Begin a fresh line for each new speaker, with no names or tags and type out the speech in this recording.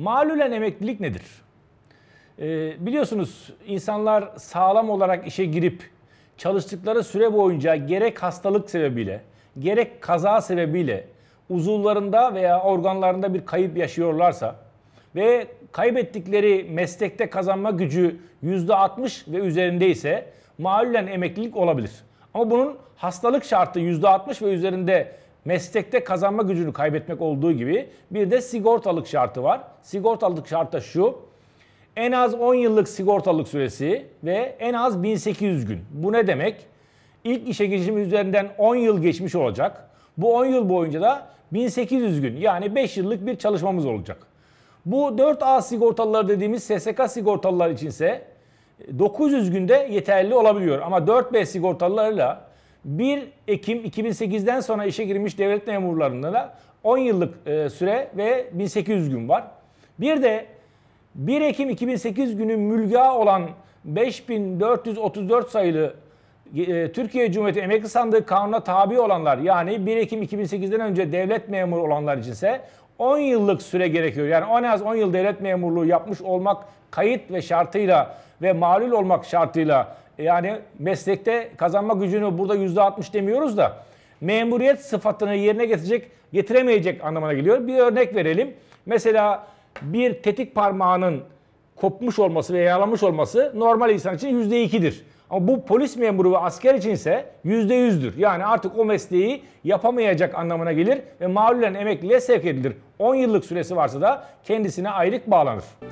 Malulen emeklilik nedir? Ee, biliyorsunuz insanlar sağlam olarak işe girip çalıştıkları süre boyunca gerek hastalık sebebiyle, gerek kaza sebebiyle uzuvlarında veya organlarında bir kayıp yaşıyorlarsa ve kaybettikleri meslekte kazanma gücü %60 ve üzerindeyse ise malulen emeklilik olabilir. Ama bunun hastalık şartı %60 ve üzerinde meslekte kazanma gücünü kaybetmek olduğu gibi bir de sigortalık şartı var. Sigortalık şartı şu. En az 10 yıllık sigortalık süresi ve en az 1800 gün. Bu ne demek? İlk işe girişim üzerinden 10 yıl geçmiş olacak. Bu 10 yıl boyunca da 1800 gün yani 5 yıllık bir çalışmamız olacak. Bu 4A sigortalılar dediğimiz SSK sigortalılar içinse 900 günde yeterli olabiliyor. Ama 4B sigortalılarla 1 Ekim 2008'den sonra işe girmiş devlet memurlarında da 10 yıllık e, süre ve 1800 gün var. Bir de 1 Ekim 2008 günü mülga olan 5434 sayılı e, Türkiye Cumhuriyeti Emekli Sandığı Kanunu'na tabi olanlar yani 1 Ekim 2008'den önce devlet memuru olanlar içinse 10 yıllık süre gerekiyor. Yani en az 10 yıl devlet memurluğu yapmış olmak kayıt ve şartıyla ve malul olmak şartıyla e, yani meslekte kazanma gücünü burada yüzde %60 demiyoruz da memuriyet sıfatını yerine getirecek, getiremeyecek anlamına geliyor. Bir örnek verelim. Mesela bir tetik parmağının kopmuş olması veya yaralanmış olması normal insan için yüzde iki'dir. Ama bu polis memuru ve asker için ise yüzde yüzdür. Yani artık o mesleği yapamayacak anlamına gelir ve mağlulen emekliye sevk edilir. 10 yıllık süresi varsa da kendisine aylık bağlanır.